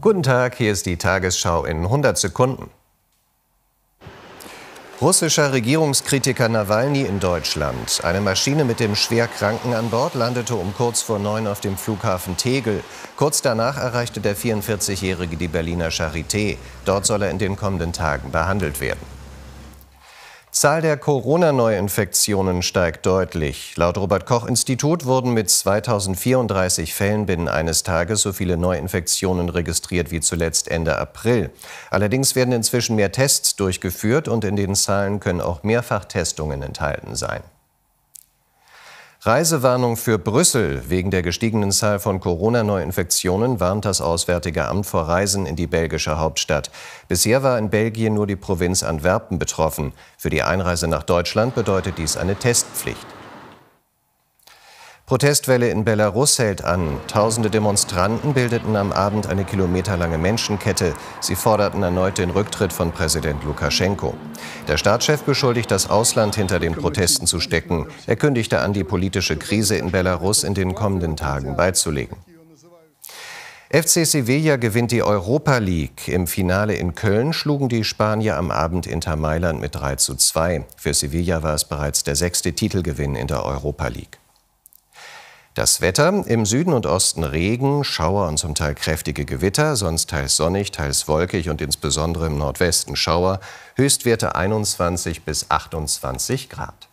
Guten Tag, hier ist die Tagesschau in 100 Sekunden. Russischer Regierungskritiker Nawalny in Deutschland. Eine Maschine mit dem Schwerkranken an Bord landete um kurz vor neun auf dem Flughafen Tegel. Kurz danach erreichte der 44-Jährige die Berliner Charité. Dort soll er in den kommenden Tagen behandelt werden. Zahl der Corona-Neuinfektionen steigt deutlich. Laut Robert-Koch-Institut wurden mit 2034 Fällen binnen eines Tages so viele Neuinfektionen registriert wie zuletzt Ende April. Allerdings werden inzwischen mehr Tests durchgeführt und in den Zahlen können auch Mehrfachtestungen enthalten sein. Reisewarnung für Brüssel. Wegen der gestiegenen Zahl von Corona-Neuinfektionen warnt das Auswärtige Amt vor Reisen in die belgische Hauptstadt. Bisher war in Belgien nur die Provinz Antwerpen betroffen. Für die Einreise nach Deutschland bedeutet dies eine Testpflicht. Protestwelle in Belarus hält an. Tausende Demonstranten bildeten am Abend eine kilometerlange Menschenkette. Sie forderten erneut den Rücktritt von Präsident Lukaschenko. Der Staatschef beschuldigt das Ausland hinter den Protesten zu stecken. Er kündigte an, die politische Krise in Belarus in den kommenden Tagen beizulegen. FC Sevilla gewinnt die Europa League. Im Finale in Köln schlugen die Spanier am Abend Inter Mailand mit 3 zu 2. Für Sevilla war es bereits der sechste Titelgewinn in der Europa League. Das Wetter im Süden und Osten Regen, Schauer und zum Teil kräftige Gewitter, sonst teils sonnig, teils wolkig und insbesondere im Nordwesten Schauer. Höchstwerte 21 bis 28 Grad.